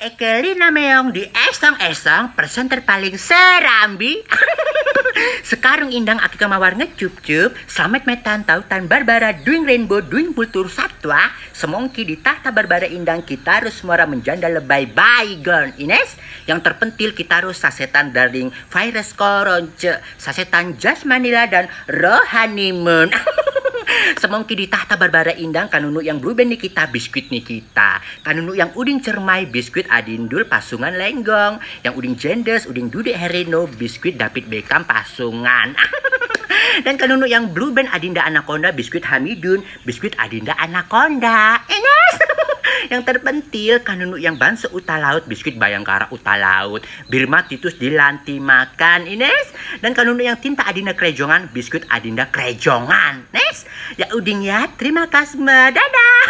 Ekelina Meong di Esong Esong Presenter paling serambi Sekarang Indang Aki Kamawarnya cup-cup Selamat metan tautan Barbara Duing Rainbow Duing Bultur Satwa Semongki di tahta Barbara Indang Kita harus muara menjanda lebay Baygon Ines Yang terpentil kita harus sasetan darling Virus koronce Sasetan Jasmanila dan Rohanimun. Hahaha Semongki di tahta Barbara Indang kanunu yang bluben Nikita biskuit Nikita. Kanunu yang uding cermai biskuit Adindul pasungan lenggong. Yang uding jendes uding dude Herino biskuit David Bekam pasungan. Dan kanunu yang blue band Adinda Anaconda biskuit Hamidun, biskuit Adinda Anaconda yang terpentil kanunu yang banse uta laut biskuit bayangkara uta laut birma titus dilanti makan ines dan kanunu yang tinta adinda krejongan biskuit adinda krejongan nes ya uding ya terima kasih dadah